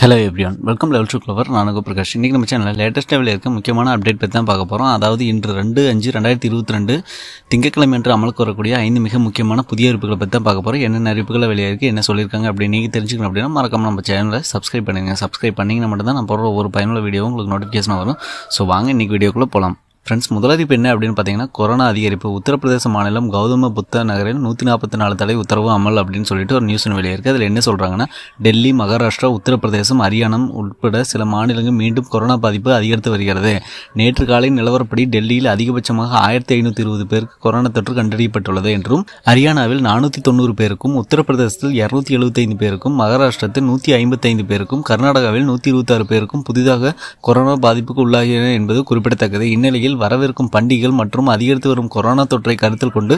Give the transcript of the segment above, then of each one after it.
hello everyone welcome level to clever நானும் பிரகாஷ் இன்றைக்கி நம்ம சேனலில் லேட்டஸ்ட் லெவலில் இருக்க முக்கியமான அப்டேட் பற்றி தான் பார்க்க போகிறோம் அதாவது இன்று ரெண்டு அஞ்சு ரெண்டாயிரத்தி இருபத்தி ரெண்டு திங்கக்கிழமை என்று அமலுக்கு வரக்கூடிய ஐந்து மிக முக்கியமான புதிய அறிவிப்புகளை பற்றி தான் பார்க்க போகிறோம் என்னென்ன அறிவிப்புகளை இருக்குது என்ன சொல்லியிருக்காங்க அப்படி நீங்கள் தெரிஞ்சுக்கணும் அப்படின்னா மறக்காமல் நம்ம சேனலை சப்ஸ்கிரைப் பண்ணுங்கள் சப்ஸ்கிரைப் பண்ணிங்கன்னா மட்டும் தான் நான் போடுற ஒரு பயனுள்ள வீடியோ உங்களுக்கு நோட்டிஃபிகேஷன் வரும் ஸோ வாங்க இன்றைக்கி வீடியோக்குள்ளே போகலாம் ஃப்ரெண்ட்ஸ் முதலதிப்பு என்ன அப்படின்னு பார்த்தீங்கன்னா கொரோனா அதிகரிப்பு உத்தரப்பிரதேச மாநிலம் கௌதம புத்த நகரில் நூற்றி நாற்பத்தி நாலு தடை உத்தரவு அமல் அப்படின்னு சொல்லிட்டு ஒரு நியூஸ் வெளியிருக்கு இருக்குது அதில் என்ன சொல்கிறாங்கன்னா டெல்லி மகாராஷ்டிரா உத்தரப்பிரதேசம் ஹரியானம் உட்பட சில மாநிலங்கள் மீண்டும் கொரோனா பாதிப்பு அதிகரித்து வருகிறது நேற்று காலை நிலவரப்படி டெல்லியில் அதிகபட்சமாக ஆயிரத்தி ஐநூற்றி இருபது பேருக்கு கொரோனா தொற்று கண்டறியப்பட்டுள்ளது என்றும் ஹரியானாவில் நானூற்றி தொண்ணூறு பேருக்கும் உத்தரப்பிரதேசத்தில் இரநூத்தி எழுபத்தைந்து பேருக்கும் மகாராஷ்டிரத்தில் நூற்றி ஐம்பத்தைந்து பேருக்கும் கர்நாடகாவில் நூற்றி இருபத்தாறு பேருக்கும் புதிதாக கொரோனா பாதிப்புக்கு உள்ளாகின என்பது குறிப்பிடத்தக்கது இந்நிலையில் வரவிருக்கும் பண்டிகைகள் மற்றும் அதிகரித்து வரும் கொரோனா தொற்றை கருத்தில் கொண்டு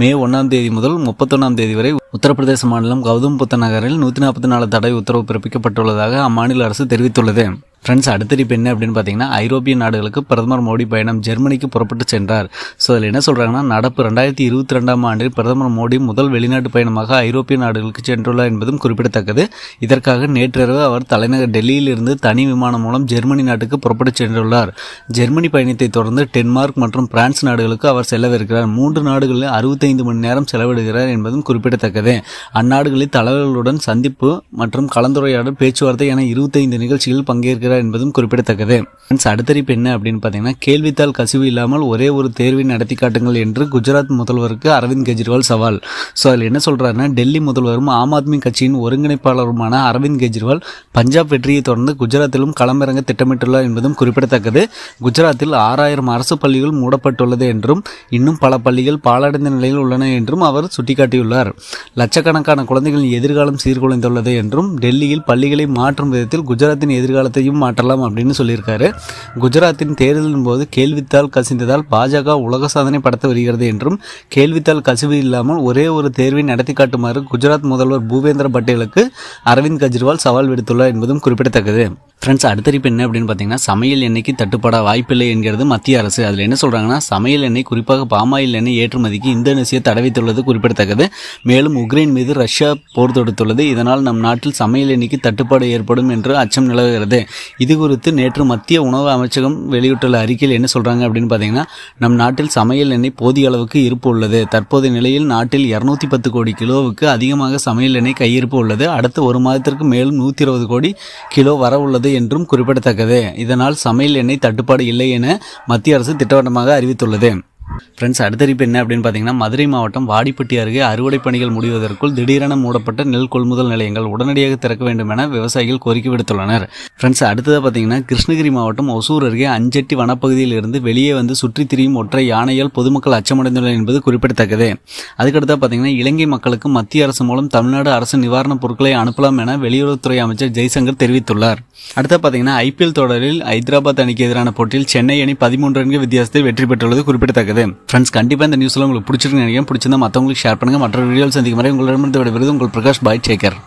மே ஒன்றாம் தேதி முதல் முப்பத்தொன்னாம் தேதி வரை உத்தரப்பிரதேச மாநிலம் கௌதம் புத்த நகரில் நூற்றி நாற்பத்தி நாலு தடை உத்தரவு பிறப்பிக்கப்பட்டுள்ளதாக அம்மாநில அரசு தெரிவித்துள்ளது ஃப்ரெண்ட்ஸ் அடுத்த இப்போ என்ன அப்படின்னு பார்த்தீங்கன்னா ஐரோப்பிய நாடுகளுக்கு பிரதமர் மோடி பயணம் ஜெர்மனிக்கு புறப்பட்டு சென்றார் ஸோ அதில் என்ன சொல்கிறாங்கன்னா நடப்பு ரெண்டாயிரத்தி இருபத்தி ரெண்டாம் ஆண்டில் பிரதமர் மோடி முதல் வெளிநாட்டு பயணமாக ஐரோப்பிய நாடுகளுக்கு சென்றுள்ளார் என்பதும் குறிப்பிடத்தக்கது இதற்காக நேற்றிரவு அவர் தலைநகர் டெல்லியிலிருந்து தனி விமானம் மூலம் ஜெர்மனி நாட்டுக்கு புறப்பட்டு சென்றுள்ளார் ஜெர்மனி பயணத்தை தொடர்ந்து டென்மார்க் மற்றும் பிரான்ஸ் நாடுகளுக்கு அவர் செல்லவிருக்கிறார் மூன்று நாடுகளில் அறுபத்தைந்து மணி நேரம் செலவிடுகிறார் என்பதும் குறிப்பிடத்தக்கது அந்நாடுகளில் தலைவர்களுடன் சந்திப்பு மற்றும் கலந்துரையாடல் பேச்சுவார்த்தை என இருபத்தைந்து நிகழ்ச்சிகளில் பங்கேற்க இருக்கிறார் என்பதும் குறிப்பிடத்தக்கது அடுத்தறிப்பு என்ன அப்படின்னு பார்த்தீங்கன்னா கேள்வித்தாள் கசிவு இல்லாமல் ஒரே ஒரு தேர்வை நடத்தி காட்டுங்கள் என்று குஜராத் முதல்வருக்கு அரவிந்த் கெஜ்ரிவால் சவால் ஸோ அதில் என்ன சொல்கிறாருன்னா டெல்லி முதல்வரும் ஆம் ஆத்மி கட்சியின் ஒருங்கிணைப்பாளருமான அரவிந்த் கெஜ்ரிவால் பஞ்சாப் வெற்றியை தொடர்ந்து குஜராத்திலும் களமிறங்க திட்டமிட்டுள்ளார் என்பதும் குறிப்பிடத்தக்கது குஜராத்தில் ஆறாயிரம் அரசு பள்ளிகள் மூடப்பட்டுள்ளது என்றும் இன்னும் பல பள்ளிகள் பாலடைந்த நிலையில் உள்ளன என்றும் அவர் சுட்டிக்காட்டியுள்ளார் லட்சக்கணக்கான குழந்தைகளின் எதிர்காலம் சீர்குலைந்துள்ளது என்றும் டெல்லியில் பள்ளிகளை மாற்றும் விதத்தில் குஜராத்தின் எதிர்காலத்தையும் மாற்றலாம் அப்படின்னு சொல்லியிருக்காரு குஜராத்தின் தேர்தலின் போது கேள்வித்தாள் கசிந்ததால் பாஜக உலக சாதனை படத்த வருகிறது என்றும் கேள்வித்தாள் கசிவு இல்லாமல் ஒரே ஒரு தேர்வை நடத்தி காட்டுமாறு குஜராத் முதல்வர் பூபேந்திர பட்டேலுக்கு அரவிந்த் கெஜ்ரிவால் சவால் விடுத்துள்ளார் என்பதும் குறிப்பிடத்தக்கது ஃப்ரெண்ட்ஸ் இப்போ என்ன அப்படின்னு பார்த்தீங்கன்னா சமையல் எண்ணெய்க்கு தட்டுப்பட வாய்ப்பில்லை என்கிறது மத்திய அரசு அதில் என்ன சொல்கிறாங்கன்னா சமையல் எண்ணெய் குறிப்பாக பாமாயில் எண்ணெய் ஏற்றுமதிக்கு இந்தோனேசியா வைத்துள்ளது குறிப்பிடத்தக்கது மேலும் உக்ரைன் மீது ரஷ்யா போர் தொடுத்துள்ளது இதனால் நம் நாட்டில் சமையல் எண்ணெய்க்கு தட்டுப்பாடு ஏற்படும் என்று அச்சம் நிலவுகிறது இது குறித்து நேற்று மத்திய உணவு அமைச்சகம் வெளியிட்டுள்ள அறிக்கையில் என்ன சொல்கிறாங்க அப்படின்னு பார்த்தீங்கன்னா நம் நாட்டில் சமையல் எண்ணெய் போதிய அளவுக்கு இருப்பு உள்ளது தற்போதைய நிலையில் நாட்டில் இரநூத்தி பத்து கோடி கிலோவுக்கு அதிகமாக சமையல் எண்ணெய் கையிருப்பு உள்ளது அடுத்த ஒரு மாதத்திற்கு மேலும் நூற்றி இருபது கோடி கிலோ வர உள்ளது என்றும் குறிப்பிடத்தக்கது இதனால் சமையல் எண்ணெய் தட்டுப்பாடு இல்லை என மத்திய அரசு திட்டவட்டமாக அறிவித்துள்ளது ஃப்ரெண்ட்ஸ் அடுத்த இப்போ என்ன அப்படின்னு பார்த்தீங்கன்னா மதுரை மாவட்டம் வாடிப்பட்டி அருகே அறுவடை பணிகள் முடிவதற்குள் திடீரென மூடப்பட்ட நெல் கொள்முதல் நிலையங்கள் உடனடியாக திறக்க வேண்டும் என விவசாயிகள் கோரிக்கை விடுத்துள்ளனர் ஃப்ரெண்ட்ஸ் அடுத்ததாக பார்த்தீங்கன்னா கிருஷ்ணகிரி மாவட்டம் ஒசூர் அருகே அஞ்செட்டி வனப்பகுதியில் இருந்து வெளியே வந்து சுற்றி திரியும் ஒற்றை யானையால் பொதுமக்கள் அச்சமடைந்துள்ளனர் என்பது குறிப்பிடத்தக்கது அதுக்கடுத்தா பார்த்தீங்கன்னா இலங்கை மக்களுக்கு மத்திய அரசு மூலம் தமிழ்நாடு அரசு நிவாரணப் பொருட்களை அனுப்பலாம் என வெளியுறவுத்துறை அமைச்சர் ஜெய்சங்கர் தெரிவித்துள்ளார் அடுத்த பார்த்தீங்கன்னா ஐபிஎல் தொடரில் ஹைதராபாத் அணிக்கு எதிரான போட்டியில் சென்னை அணி பதிமூன்று ரன்கள் வித்தியாசத்தில் வெற்றி பெற்றுள்ளது குறிப்பிடத்தக்கது கிடையாது ஃப்ரெண்ட்ஸ் கண்டிப்பாக இந்த நியூஸ்லாம் உங்களுக்கு பிடிச்சிருக்கு நினைக்கிறேன் பிடிச்சிருந்தா மற்றவங்களுக்கு ஷேர் பண்ணுங்கள் மற்ற வீடியோஸ் சந்திக்கும் வரை உங்களிடமிருந்து விருது உங்கள் பிரகாஷ் பாய் டேக்கர்